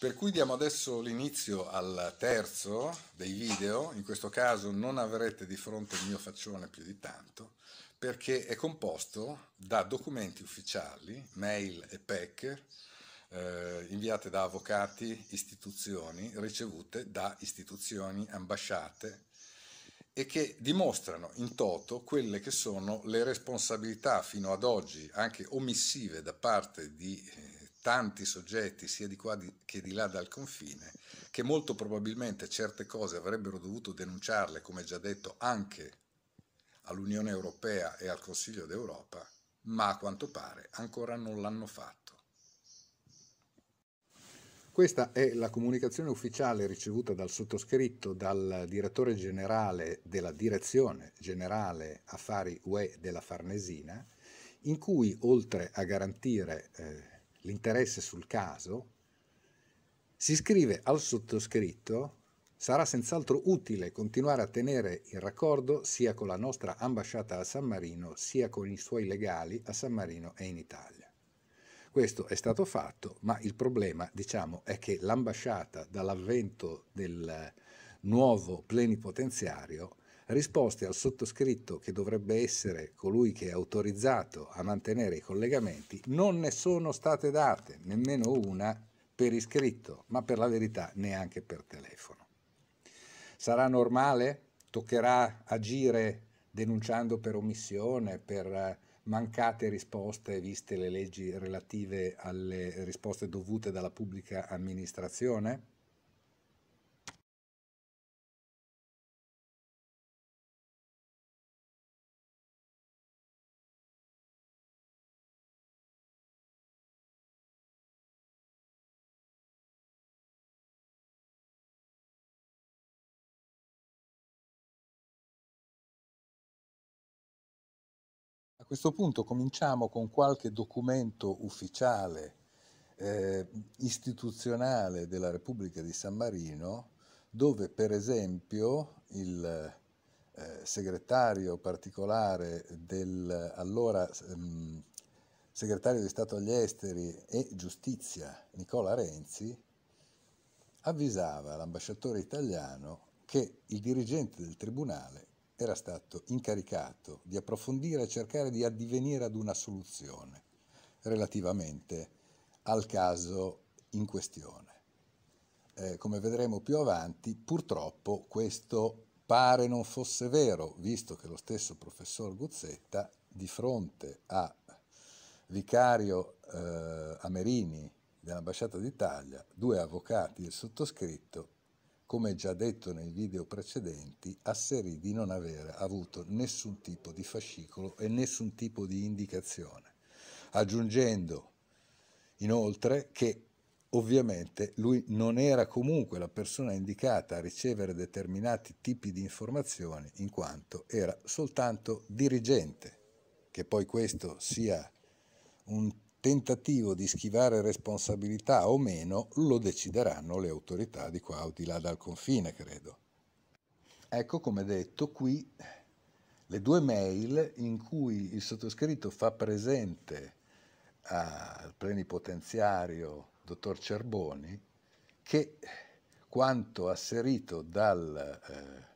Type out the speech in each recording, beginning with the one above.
Per cui diamo adesso l'inizio al terzo dei video, in questo caso non avrete di fronte il mio faccione più di tanto, perché è composto da documenti ufficiali, mail e PEC, eh, inviate da avvocati, istituzioni, ricevute da istituzioni, ambasciate, e che dimostrano in toto quelle che sono le responsabilità fino ad oggi, anche omissive da parte di... Eh, tanti soggetti sia di qua di, che di là dal confine, che molto probabilmente certe cose avrebbero dovuto denunciarle, come già detto, anche all'Unione Europea e al Consiglio d'Europa, ma a quanto pare ancora non l'hanno fatto. Questa è la comunicazione ufficiale ricevuta dal sottoscritto dal direttore generale della Direzione Generale Affari UE della Farnesina, in cui oltre a garantire eh, l'interesse sul caso, si scrive al sottoscritto sarà senz'altro utile continuare a tenere il raccordo sia con la nostra ambasciata a San Marino sia con i suoi legali a San Marino e in Italia. Questo è stato fatto, ma il problema, diciamo, è che l'ambasciata dall'avvento del nuovo plenipotenziario risposte al sottoscritto che dovrebbe essere colui che è autorizzato a mantenere i collegamenti, non ne sono state date, nemmeno una per iscritto, ma per la verità neanche per telefono. Sarà normale? Toccherà agire denunciando per omissione, per eh, mancate risposte viste le leggi relative alle risposte dovute dalla pubblica amministrazione? questo punto cominciamo con qualche documento ufficiale eh, istituzionale della Repubblica di San Marino, dove per esempio il eh, segretario particolare del allora ehm, segretario di Stato agli Esteri e Giustizia Nicola Renzi avvisava l'ambasciatore italiano che il dirigente del tribunale era stato incaricato di approfondire e cercare di addivenire ad una soluzione relativamente al caso in questione. Eh, come vedremo più avanti, purtroppo questo pare non fosse vero, visto che lo stesso professor Guzzetta, di fronte a vicario eh, Amerini dell'Ambasciata d'Italia, due avvocati del sottoscritto, come già detto nei video precedenti, asserì di non aver avuto nessun tipo di fascicolo e nessun tipo di indicazione, aggiungendo inoltre che ovviamente lui non era comunque la persona indicata a ricevere determinati tipi di informazioni in quanto era soltanto dirigente, che poi questo sia un tentativo di schivare responsabilità o meno lo decideranno le autorità di qua o di là dal confine, credo. Ecco come detto qui le due mail in cui il sottoscritto fa presente al plenipotenziario dottor Cerboni che quanto asserito dal eh,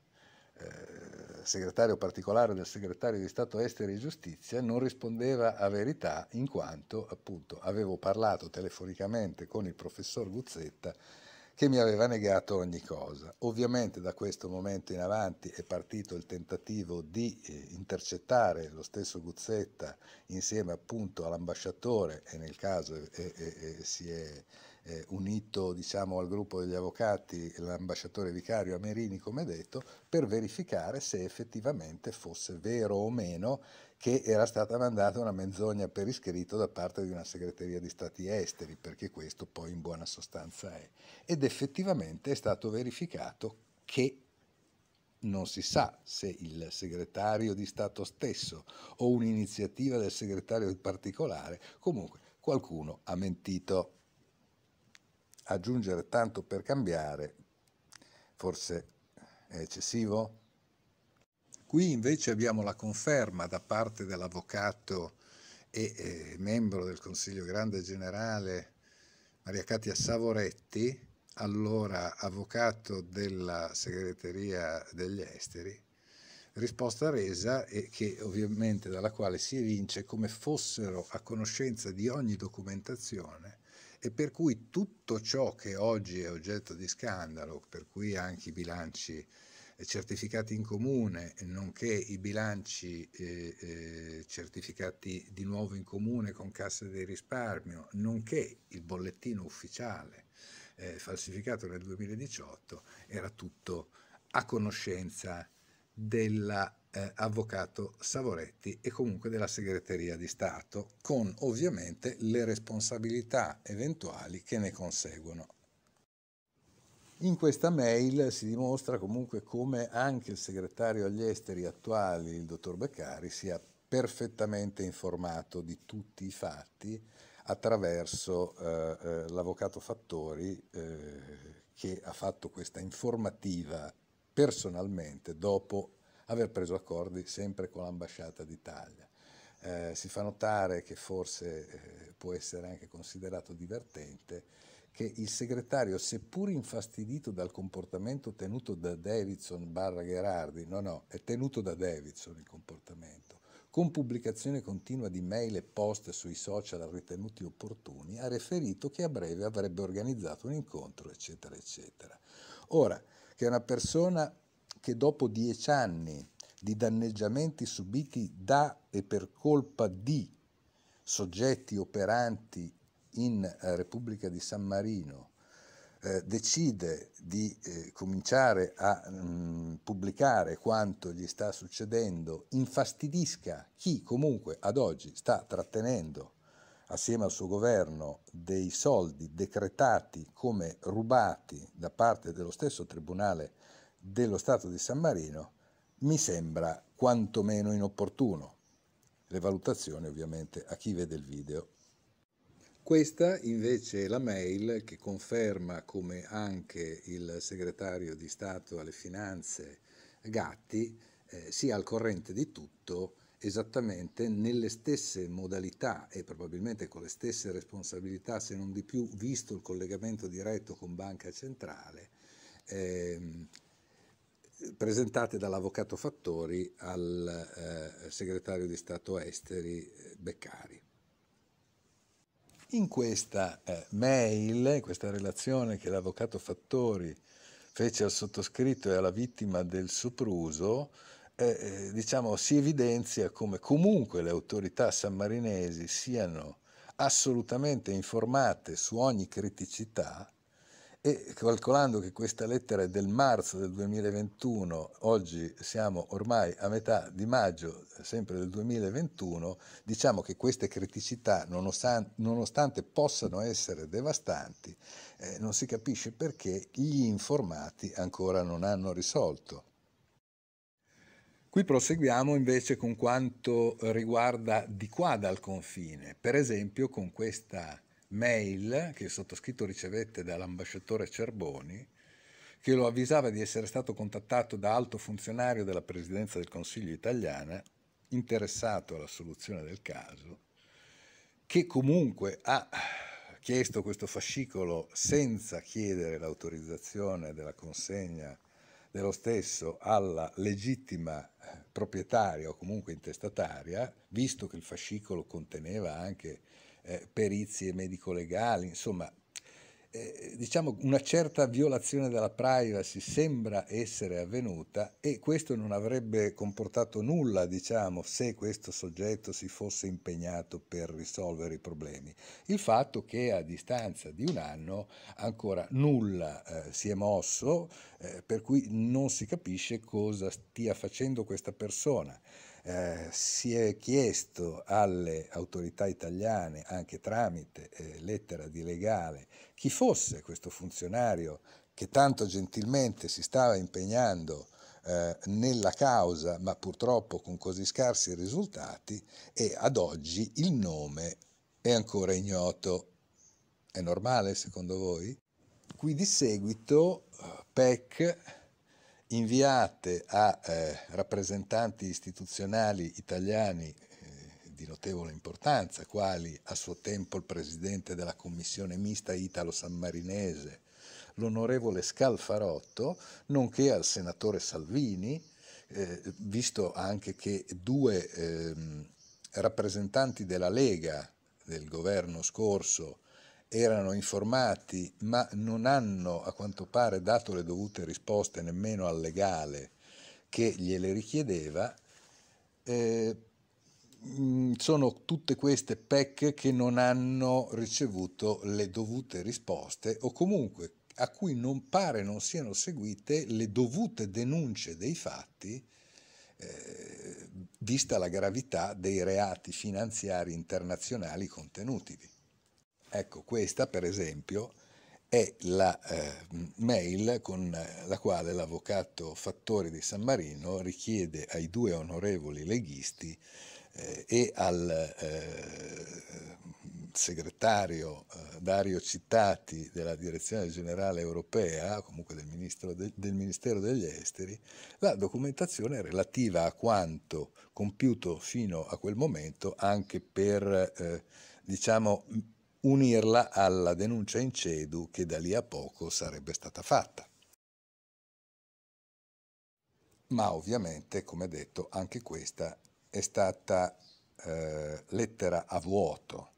eh, segretario particolare del segretario di Stato Esteri e Giustizia, non rispondeva a verità in quanto appunto avevo parlato telefonicamente con il professor Guzzetta che mi aveva negato ogni cosa. Ovviamente da questo momento in avanti è partito il tentativo di eh, intercettare lo stesso Guzzetta insieme appunto all'ambasciatore e nel caso eh, si è eh, unito diciamo, al gruppo degli avvocati l'ambasciatore vicario Amerini, come detto, per verificare se effettivamente fosse vero o meno che era stata mandata una menzogna per iscritto da parte di una segreteria di stati esteri, perché questo poi in buona sostanza è. Ed effettivamente è stato verificato che non si sa se il segretario di Stato stesso o un'iniziativa del segretario in particolare, comunque qualcuno ha mentito aggiungere tanto per cambiare forse è eccessivo? Qui invece abbiamo la conferma da parte dell'avvocato e eh, membro del Consiglio Grande Generale Maria Katia Savoretti, allora avvocato della segreteria degli esteri, risposta resa e che ovviamente dalla quale si evince come fossero a conoscenza di ogni documentazione e per cui tutto ciò che oggi è oggetto di scandalo, per cui anche i bilanci eh, certificati in comune, nonché i bilanci eh, eh, certificati di nuovo in comune con Cassa di risparmio, nonché il bollettino ufficiale eh, falsificato nel 2018, era tutto a conoscenza della eh, avvocato Savoretti e comunque della segreteria di Stato, con ovviamente le responsabilità eventuali che ne conseguono. In questa mail si dimostra comunque come anche il segretario agli esteri attuale, il dottor Beccari, sia perfettamente informato di tutti i fatti attraverso eh, eh l'avvocato Fattori eh, che ha fatto questa informativa personalmente dopo aver preso accordi sempre con l'ambasciata d'Italia. Eh, si fa notare che forse eh, può essere anche considerato divertente che il segretario, seppur infastidito dal comportamento tenuto da Davidson barra Gherardi, no no, è tenuto da Davidson il comportamento, con pubblicazione continua di mail e post sui social ritenuti opportuni, ha riferito che a breve avrebbe organizzato un incontro, eccetera, eccetera. Ora, che una persona anche dopo dieci anni di danneggiamenti subiti da e per colpa di soggetti operanti in eh, Repubblica di San Marino, eh, decide di eh, cominciare a mh, mm, pubblicare quanto gli sta succedendo, infastidisca chi comunque ad oggi sta trattenendo assieme al suo governo dei soldi decretati come rubati da parte dello stesso Tribunale dello Stato di San Marino mi sembra quantomeno inopportuno. Le valutazioni ovviamente a chi vede il video. Questa invece è la mail che conferma come anche il segretario di Stato alle finanze Gatti eh, sia al corrente di tutto esattamente nelle stesse modalità e probabilmente con le stesse responsabilità, se non di più, visto il collegamento diretto con Banca Centrale, ehm, presentate dall'avvocato Fattori al eh, segretario di Stato Esteri eh, Beccari. In questa eh, mail, questa relazione che l'avvocato Fattori fece al sottoscritto e alla vittima del sopruso, eh, eh, diciamo, si evidenzia come comunque le autorità sammarinesi siano assolutamente informate su ogni criticità e calcolando che questa lettera è del marzo del 2021, oggi siamo ormai a metà di maggio sempre del 2021, diciamo che queste criticità, nonostante possano essere devastanti, eh, non si capisce perché gli informati ancora non hanno risolto. Qui proseguiamo invece con quanto riguarda di qua dal confine, per esempio con questa mail che il sottoscritto ricevette dall'ambasciatore Cerboni, che lo avvisava di essere stato contattato da alto funzionario della Presidenza del Consiglio italiana, interessato alla soluzione del caso, che comunque ha chiesto questo fascicolo senza chiedere l'autorizzazione della consegna dello stesso alla legittima eh, proprietaria o comunque intestataria, visto che il fascicolo conteneva anche eh, perizie medico-legali, insomma eh, diciamo una certa violazione della privacy sembra essere avvenuta e questo non avrebbe comportato nulla, diciamo, se questo soggetto si fosse impegnato per risolvere i problemi. Il fatto che a distanza di un anno ancora nulla eh, si è mosso, eh, per cui non si capisce cosa stia facendo questa persona eh, si è chiesto alle autorità italiane, anche tramite eh, lettera di legale, chi fosse questo funzionario che tanto gentilmente si stava impegnando eh, nella causa, ma purtroppo con così scarsi risultati, e ad oggi il nome è ancora ignoto. È normale secondo voi? Qui di seguito eh, PEC inviate a eh, rappresentanti istituzionali italiani eh, di notevole importanza, quali a suo tempo il presidente della commissione mista italo-sammarinese, l'onorevole Scalfarotto, nonché al senatore Salvini, eh, visto anche che due ehm, rappresentanti della Lega del governo scorso erano informati ma non hanno a quanto pare dato le dovute risposte nemmeno al legale che gliele richiedeva, eh, mm, sono tutte queste PEC che non hanno ricevuto le dovute risposte o comunque a cui non pare non siano seguite le dovute denunce dei fatti eh, vista la gravità dei reati finanziari internazionali contenutivi. Ecco, questa per esempio è la eh, mail con la quale l'avvocato Fattori di San Marino richiede ai due onorevoli leghisti eh, e al eh, segretario eh, Dario Cittati della Direzione Generale Europea, comunque del, de, del Ministero degli Esteri, la documentazione relativa a quanto compiuto fino a quel momento anche per eh, diciamo unirla alla denuncia in CEDU che da lì a poco sarebbe stata fatta. Ma ovviamente, come detto, anche questa è stata eh, lettera a vuoto.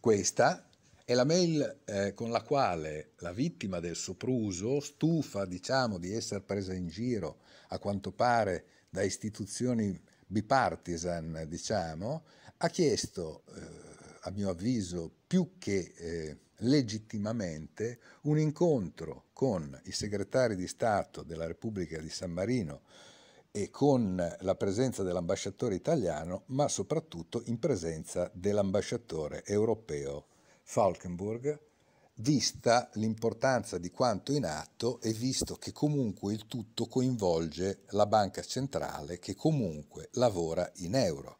Questa è la mail eh, con la quale la vittima del sopruso, stufa diciamo di essere presa in giro a quanto pare da istituzioni bipartisan, diciamo, ha chiesto eh, a mio avviso, più che eh, legittimamente, un incontro con i segretari di Stato della Repubblica di San Marino e con la presenza dell'ambasciatore italiano, ma soprattutto in presenza dell'ambasciatore europeo Falkenburg, vista l'importanza di quanto in atto e visto che comunque il tutto coinvolge la banca centrale che comunque lavora in euro.